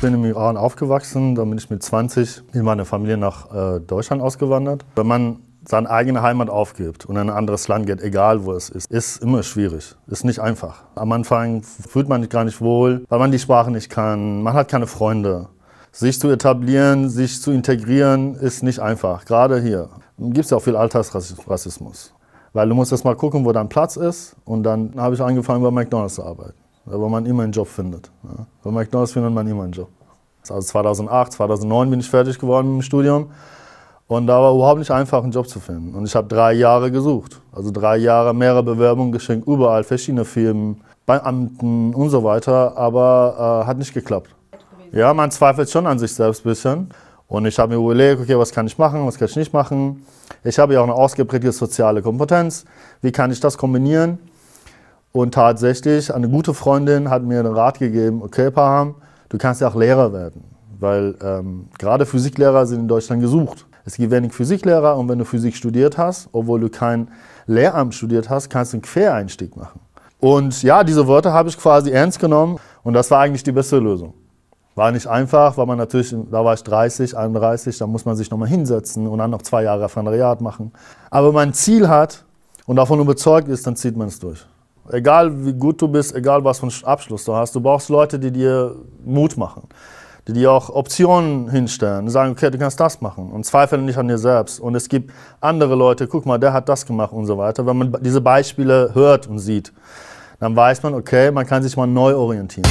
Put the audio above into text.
bin im Iran aufgewachsen, dann bin ich mit 20 in meiner Familie nach äh, Deutschland ausgewandert. Wenn man seine eigene Heimat aufgibt und in ein anderes Land geht, egal wo es ist, ist immer schwierig, ist nicht einfach. Am Anfang fühlt man sich gar nicht wohl, weil man die Sprache nicht kann, man hat keine Freunde. Sich zu etablieren, sich zu integrieren, ist nicht einfach, gerade hier. Gibt es ja auch viel Alltagsrassismus. Weil du musst erst mal gucken, wo dein Platz ist und dann habe ich angefangen, bei McDonald's zu arbeiten, weil man immer einen Job findet. Ne? Bei McDonald's findet man immer einen Job. Also 2008, 2009 bin ich fertig geworden mit dem Studium. Und da war überhaupt nicht einfach, einen Job zu finden. Und ich habe drei Jahre gesucht. Also drei Jahre, mehrere Bewerbungen geschenkt, überall, verschiedene Firmen, Beamten und so weiter. Aber äh, hat nicht geklappt. Ja, man zweifelt schon an sich selbst ein bisschen. Und ich habe mir überlegt, okay, was kann ich machen, was kann ich nicht machen. Ich habe ja auch eine ausgeprägte soziale Kompetenz. Wie kann ich das kombinieren? Und tatsächlich, eine gute Freundin hat mir einen Rat gegeben, okay, Paham, Du kannst ja auch Lehrer werden, weil ähm, gerade Physiklehrer sind in Deutschland gesucht. Es gibt wenig Physiklehrer und wenn du Physik studiert hast, obwohl du kein Lehramt studiert hast, kannst du einen Quereinstieg machen. Und ja, diese Wörter habe ich quasi ernst genommen und das war eigentlich die beste Lösung. War nicht einfach, weil man natürlich, da war ich 30, 31, da muss man sich nochmal hinsetzen und dann noch zwei Jahre Referendariat machen. Aber wenn man ein Ziel hat und davon überzeugt ist, dann zieht man es durch. Egal wie gut du bist, egal was für einen Abschluss du hast, du brauchst Leute, die dir Mut machen, die dir auch Optionen hinstellen, die sagen, okay, du kannst das machen und zweifeln nicht an dir selbst. Und es gibt andere Leute, guck mal, der hat das gemacht und so weiter. Wenn man diese Beispiele hört und sieht, dann weiß man, okay, man kann sich mal neu orientieren.